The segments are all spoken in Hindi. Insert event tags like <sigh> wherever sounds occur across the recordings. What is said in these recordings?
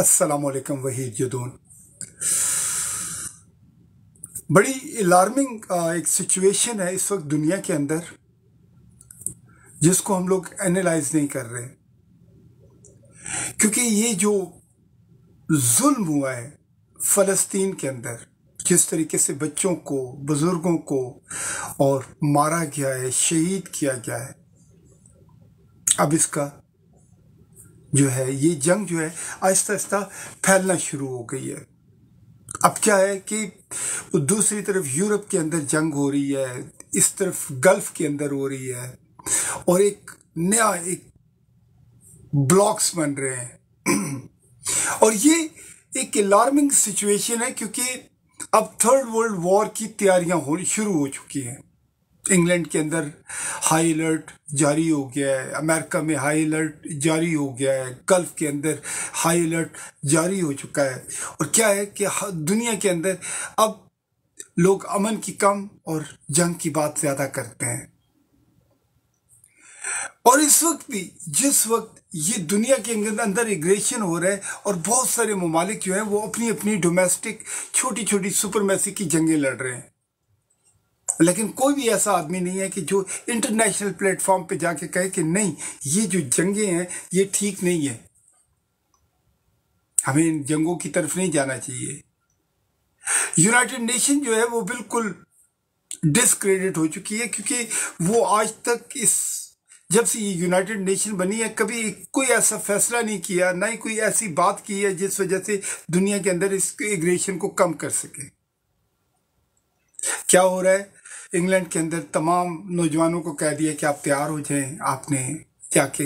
असलकम वहीद यदून बड़ी अलार्मिंग एक सिचुएशन है इस वक्त दुनिया के अंदर जिसको हम लोग एनालाइज नहीं कर रहे क्योंकि ये जो जुल्म हुआ है फ़लस्तीन के अंदर जिस तरीके से बच्चों को बुज़ुर्गों को और मारा गया है शहीद किया गया है अब इसका जो है ये जंग जो है आहिस्ता आहिस्ता फैलना शुरू हो गई है अब क्या है कि दूसरी तरफ यूरोप के अंदर जंग हो रही है इस तरफ गल्फ के अंदर हो रही है और एक नया एक ब्लॉक्स बन रहे हैं <clears throat> और ये एक अलार्मिंग सिचुएशन है क्योंकि अब थर्ड वर्ल्ड वॉर की तैयारियां होनी शुरू हो चुकी हैं इंग्लैंड के अंदर हाई अलर्ट जारी हो गया है अमेरिका में हाई अलर्ट जारी हो गया है गल्फ के अंदर हाई अलर्ट जारी हो चुका है और क्या है कि दुनिया के अंदर अब लोग अमन की कम और जंग की बात ज़्यादा करते हैं और इस वक्त भी जिस वक्त ये दुनिया के अंदर इग्रेशन हो रहा है और बहुत सारे ममालिक जो हैं वो अपनी अपनी डोमेस्टिक छोटी छोटी सुपरमेसी की जंगें लड़ रहे हैं लेकिन कोई भी ऐसा आदमी नहीं है कि जो इंटरनेशनल प्लेटफॉर्म पे जाके कहे कि नहीं ये जो जंगे हैं ये ठीक नहीं है हमें इन जंगों की तरफ नहीं जाना चाहिए यूनाइटेड नेशन जो है वो बिल्कुल डिसक्रेडिट हो चुकी है क्योंकि वो आज तक इस जब से ये यूनाइटेड नेशन बनी है कभी कोई ऐसा फैसला नहीं किया ना ही कोई ऐसी बात की है जिस वजह से दुनिया के अंदर इस एग्रेशन को कम कर सके क्या हो रहा है इंग्लैंड के अंदर तमाम नौजवानों को कह दिया कि आप तैयार हो जाएं आपने जाके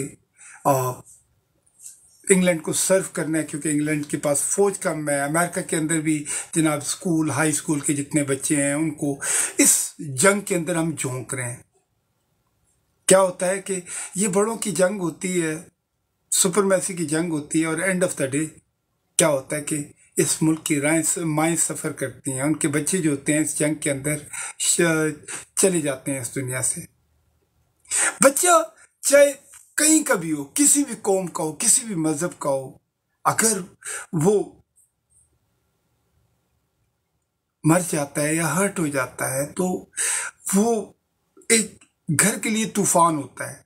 इंग्लैंड को सर्व करना है क्योंकि इंग्लैंड के पास फौज कम है अमेरिका के अंदर भी जनाब स्कूल हाई स्कूल के जितने बच्चे हैं उनको इस जंग के अंदर हम झोंक रहे हैं क्या होता है कि ये बड़ों की जंग होती है सुपरमेसी की जंग होती है और एंड ऑफ द डे क्या होता है कि इस मुल्क की राय माएँ सफ़र करती हैं उनके बच्चे जो होते हैं इस जंग के अंदर चले जाते हैं इस दुनिया से बच्चा चाहे कहीं का भी हो किसी भी कौम का हो किसी भी मज़हब का हो अगर वो मर जाता है या हर्ट हो जाता है तो वो एक घर के लिए तूफान होता है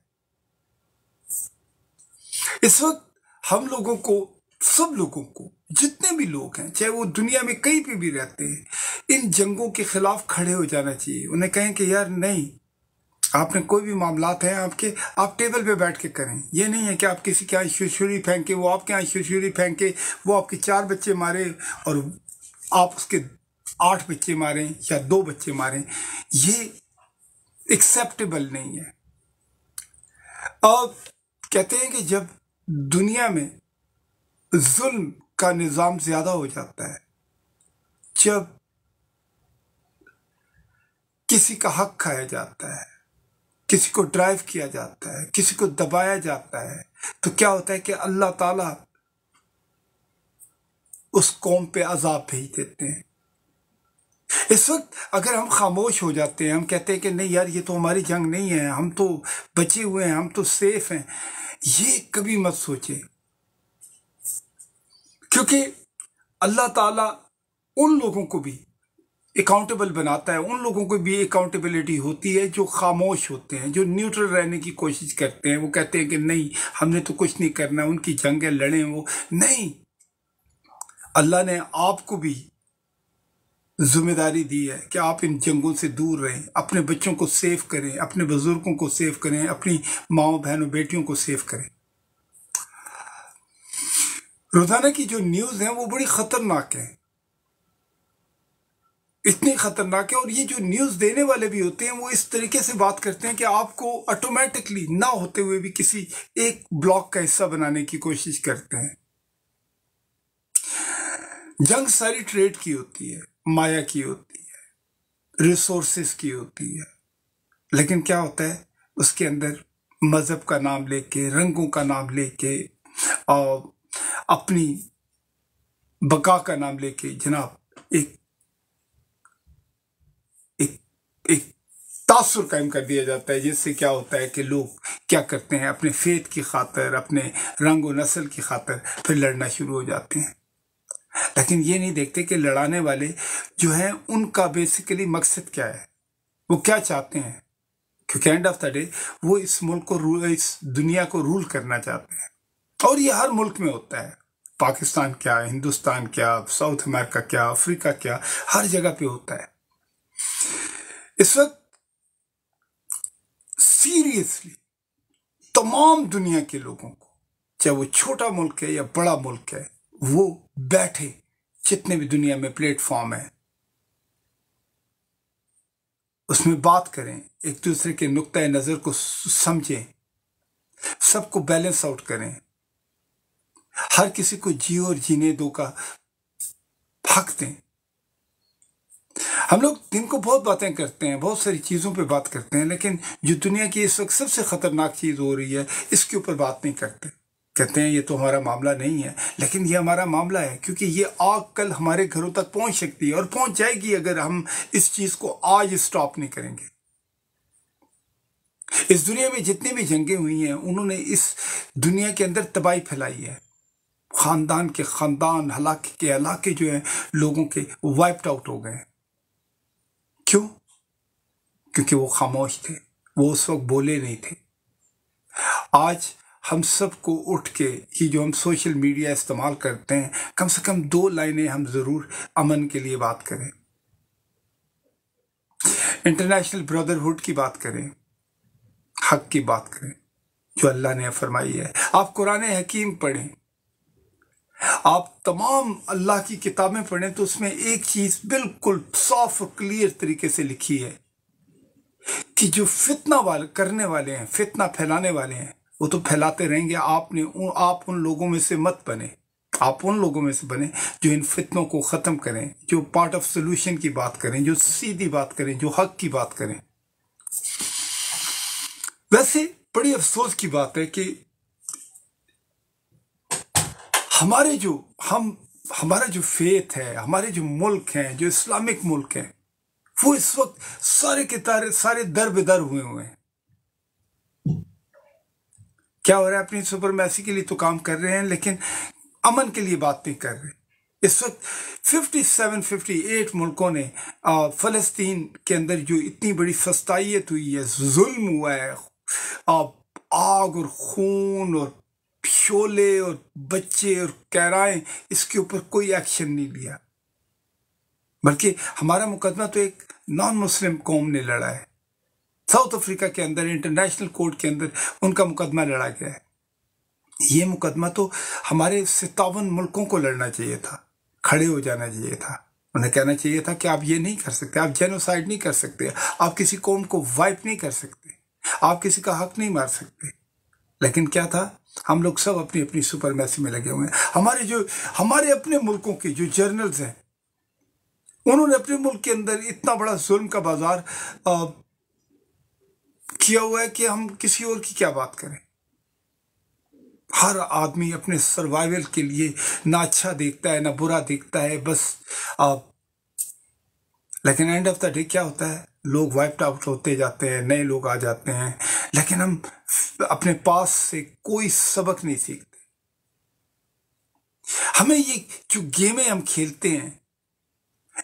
इस वक्त हम लोगों को सब लोगों को जितने भी लोग हैं चाहे वो दुनिया में कहीं पे भी रहते हैं इन जंगों के खिलाफ खड़े हो जाना चाहिए उन्हें कहें कि यार नहीं आपने कोई भी मामला हैं आपके आप टेबल पे बैठ के करें ये नहीं है कि आप किसी के यहाँ शुशुरी फेंके वो आपके यहाँ शुशुरी फेंके वो आपके चार बच्चे मारे और आप उसके आठ बच्चे मारें या दो बच्चे मारें ये एक्सेप्टेबल नहीं है अब कहते हैं कि जब दुनिया में जुल्म का निज़ाम ज़्यादा हो जाता है जब किसी का हक खाया जाता है किसी को ड्राइव किया जाता है किसी को दबाया जाता है तो क्या होता है कि अल्लाह ताला उस कौम पे अजाब भेज देते हैं इस वक्त अगर हम खामोश हो जाते हैं हम कहते हैं कि नहीं यार ये तो हमारी जंग नहीं है हम तो बचे हुए हैं हम तो सेफ हैं ये कभी मत सोचें क्योंकि अल्लाह ताला उन लोगों को भी अकाउंटेबल बनाता है उन लोगों को भी अकाउंटेबिलिटी होती है जो खामोश होते हैं जो न्यूट्रल रहने की कोशिश करते हैं वो कहते हैं कि नहीं हमने तो कुछ नहीं करना उनकी जंग है लड़े वो नहीं अल्लाह ने आपको भी जिम्मेदारी दी है कि आप इन जंगों से दूर रहें अपने बच्चों को सेव करें अपने बुज़ुर्गों को सेव करें अपनी माओ बहनों बेटियों को सेव करें रोजाना की जो न्यूज है वो बड़ी खतरनाक है इतनी खतरनाक है और ये जो न्यूज देने वाले भी होते हैं वो इस तरीके से बात करते हैं कि आपको ऑटोमेटिकली ना होते हुए भी किसी एक ब्लॉक का हिस्सा बनाने की कोशिश करते हैं जंग सारी ट्रेड की होती है माया की होती है रिसोर्सेस की होती है लेकिन क्या होता है उसके अंदर मजहब का नाम लेके रंगों का नाम लेके और अपनी बका का नाम लेके जनाब एक एक एक तासुर कायम कर दिया जाता है जिससे क्या होता है कि लोग क्या करते हैं अपने फेत की खातर अपने रंग व नस्ल की खातर फिर लड़ना शुरू हो जाते हैं लेकिन ये नहीं देखते कि लड़ाने वाले जो हैं उनका बेसिकली मकसद क्या है वो क्या चाहते हैं क्योंकि एंड ऑफ द डे वो इस मुल्क को इस दुनिया को रूल करना चाहते हैं और ये हर मुल्क में होता है पाकिस्तान क्या हिंदुस्तान क्या साउथ अमेरिका क्या अफ्रीका क्या हर जगह पे होता है इस वक्त सीरियसली तमाम दुनिया के लोगों को चाहे वो छोटा मुल्क है या बड़ा मुल्क है वो बैठे जितने भी दुनिया में प्लेटफॉर्म है उसमें बात करें एक दूसरे के नुकतः नज़र को समझें सबको बैलेंस आउट करें हर किसी को जी और जीने दो का हक दें हम लोग दिन को बहुत बातें करते हैं बहुत सारी चीज़ों पे बात करते हैं लेकिन जो दुनिया की इस वक्त सबसे ख़तरनाक चीज़ हो रही है इसके ऊपर बात नहीं करते कहते हैं ये तो हमारा मामला नहीं है लेकिन ये हमारा मामला है क्योंकि ये आग कल हमारे घरों तक पहुंच सकती है और पहुंच जाएगी अगर हम इस चीज़ को आज स्टॉप नहीं करेंगे इस दुनिया में जितनी भी जंगें हुई हैं उन्होंने इस दुनिया के अंदर तबाही फैलाई है ख़ानदान के ख़ानदान हलाके के हलाके जो हैं लोगों के वाइप्ड आउट हो गए क्यों क्योंकि वो खामोश थे वो उस वक्त बोले नहीं थे आज हम सबको उठ के ये जो हम सोशल मीडिया इस्तेमाल करते हैं कम से कम दो लाइनें हम ज़रूर अमन के लिए बात करें इंटरनेशनल ब्रदरहुड की बात करें हक की बात करें जो अल्लाह ने फरमाई है आप कुरान हकीम पढ़ें आप तमाम अल्लाह की किताबें पढ़ें तो उसमें एक चीज बिल्कुल साफ और क्लियर तरीके से लिखी है कि जो फितना वाले करने वाले हैं फितना फैलाने वाले हैं वो तो फैलाते रहेंगे आपने उन आप उन लोगों में से मत बने आप उन लोगों में से बने जो इन फितनों को ख़त्म करें जो पार्ट ऑफ सोल्यूशन की बात करें जो सीधी बात करें जो हक की बात करें वैसे बड़ी अफसोस की बात है कि हमारे जो हम हमारा जो फेथ है हमारे जो मुल्क हैं जो इस्लामिक मुल्क हैं वो इस वक्त सारे के तारे सारे दर बेदर हुए हुए हैं क्या हो रहा है अपनी मैसी के लिए तो काम कर रहे हैं लेकिन अमन के लिए बात नहीं कर रहे इस वक्त 57, 58 मुल्कों ने फ़लस्तीन के अंदर जो इतनी बड़ी सस्ताइत हुई है जुल्म हुआ है आग और खून और शोले और बच्चे और कहराए इसके ऊपर कोई एक्शन नहीं लिया बल्कि हमारा मुकदमा तो एक नॉन मुस्लिम कौम ने लड़ा है साउथ अफ्रीका के अंदर इंटरनेशनल कोर्ट के अंदर उनका मुकदमा लड़ा गया है ये मुकदमा तो हमारे सितावन मुल्कों को लड़ना चाहिए था खड़े हो जाना चाहिए था उन्हें कहना चाहिए था कि आप ये नहीं कर सकते आप जेनोसाइड नहीं कर सकते आप किसी कौम को वाइप नहीं कर सकते आप किसी का हक नहीं मार सकते लेकिन क्या था हम लोग सब अपनी अपनी सुपर मैसी में लगे हुए हैं हमारे जो हमारे अपने मुल्कों के जो जर्नल्स हैं उन्होंने अपने मुल्क के अंदर इतना बड़ा जुल्म का बाजार आ, किया हुआ है कि हम किसी और की क्या बात करें हर आदमी अपने सर्वाइवल के लिए ना अच्छा देखता है ना बुरा देखता है बस आप लेकिन एंड ऑफ द डे क्या होता है लोग वाइप्ड आउट होते जाते हैं नए लोग आ जाते हैं लेकिन हम अपने पास से कोई सबक नहीं सीखते हमें ये जो गेमें हम खेलते हैं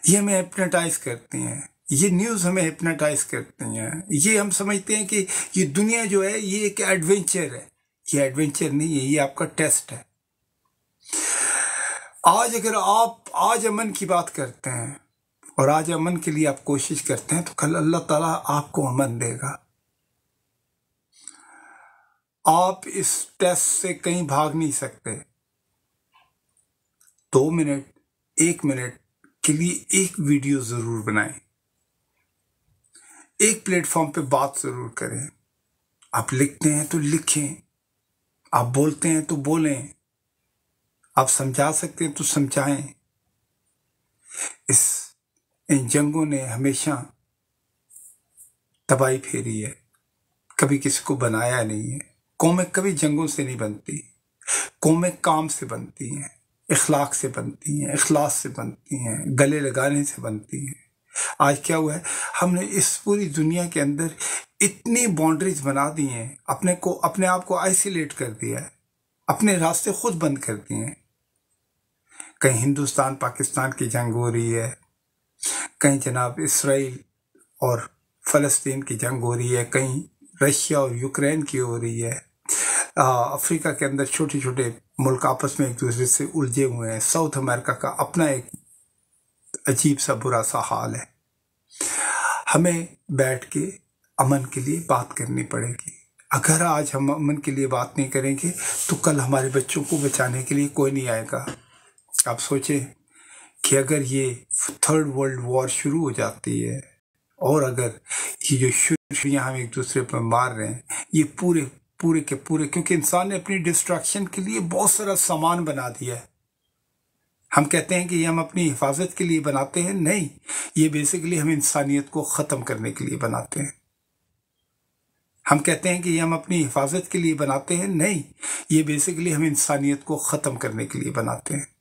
ये हमें हिप्नाटाइज करते हैं ये न्यूज़ हमें हिप्नाटाइज करते हैं ये हम समझते हैं कि ये दुनिया जो है ये एक एडवेंचर है ये एडवेंचर नहीं है ये आपका टेस्ट है आज अगर आप आज अमन की बात करते हैं और आज अमन के लिए आप कोशिश करते हैं तो कल अल्लाह ताला आपको अमन देगा आप इस टेस्ट से कहीं भाग नहीं सकते दो मिनट एक मिनट के लिए एक वीडियो जरूर बनाएं एक प्लेटफॉर्म पे बात जरूर करें आप लिखते हैं तो लिखें आप बोलते हैं तो बोलें आप समझा सकते हैं तो समझाएं इस इन जंगों ने हमेशा तबाही फेरी है कभी किसी को बनाया नहीं है कौमें कभी जंगों से नहीं बनती कौमें काम से बनती हैं इखलाक से बनती हैं अखलास से बनती हैं गले लगाने से बनती हैं आज क्या हुआ है हमने इस पूरी दुनिया के अंदर इतनी बाउंड्रीज बना दी हैं अपने को अपने आप को आइसोलेट कर दिया है अपने रास्ते खुद बंद कर दिए हैं कहीं हिंदुस्तान पाकिस्तान की जंग हो रही है कहीं जनाब इसराइल और फ़लस्तीन की जंग हो रही है कहीं रशिया और यूक्रेन की हो रही है अफ्रीका के अंदर छोटे छोटे मुल्क आपस में एक दूसरे से उलझे हुए हैं साउथ अमेरिका का अपना एक अजीब सा बुरा सा हाल है हमें बैठ के अमन के लिए बात करनी पड़ेगी अगर आज हम अमन के लिए बात नहीं करेंगे तो कल हमारे बच्चों को बचाने के लिए कोई नहीं आएगा आप सोचें कि अगर ये थर्ड वर्ल्ड वॉर शुरू हो जाती है और अगर ये जो शुरियाँ हम एक दूसरे पर मार रहे हैं ये पूरे पूरे के पूरे क्योंकि इंसान ने अपनी डिस्ट्रक्शन के लिए बहुत सारा सामान बना दिया है हम कहते हैं कि ये हम अपनी हिफाजत के लिए बनाते हैं नहीं ये बेसिकली हम इंसानियत को ख़त्म करने के लिए बनाते हैं हम कहते हैं कि ये हम अपनी हिफाजत के लिए बनाते हैं नहीं ये बेसिकली हम इंसानियत को ख़त्म करने के लिए बनाते हैं